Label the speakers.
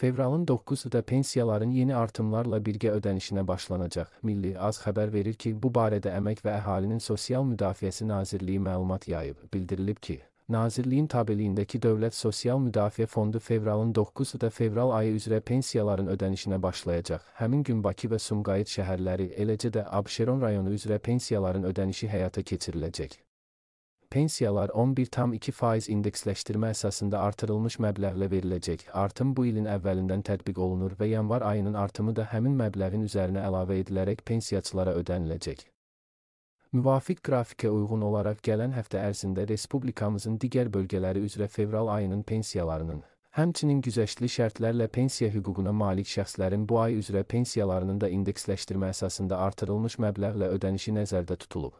Speaker 1: Fevralın 9-u da pensiyaların yeni artımlarla birgə ödənişinə başlanacaq. Milli Az xəbər verir ki, bu barədə Əmək və Əhalinin Sosial Müdafiəsi Nazirliyi məlumat yayıb. Bildirilib ki, Nazirliyin tabeliyindəki Dövlət Sosial Müdafiə Fondu fevralın 9-u da fevral ayı üzrə pensiyaların ödənişinə başlayacaq. Həmin gün Bakı və Sumqayıt şəhərləri, eləcə də Abşeron rayonu üzrə pensiyaların ödənişi həyata keçiriləcək. Pensiyalar 11,2% indeksləşdirmə əsasında artırılmış məbləğlə veriləcək. Artım bu ilin əvvəlindən tətbiq olunur və yanvar ayının artımı da həmin məbləğin üzərinə əlavə edilərək pensiyaçılara ödəniləcək. Müvafiq qrafikə uyğun olaraq gələn həftə ərzində respublikamızın digər bölgələri üzrə fevral ayının pensiyalarının, həmçinin güzəştli şərtlərlə pensiya hüququna malik şəxslərin bu ay üzrə pensiyalarının da indeksləşdirmə əsasında artırılmış məbləğlə ödənişi nəzərdə tutulub.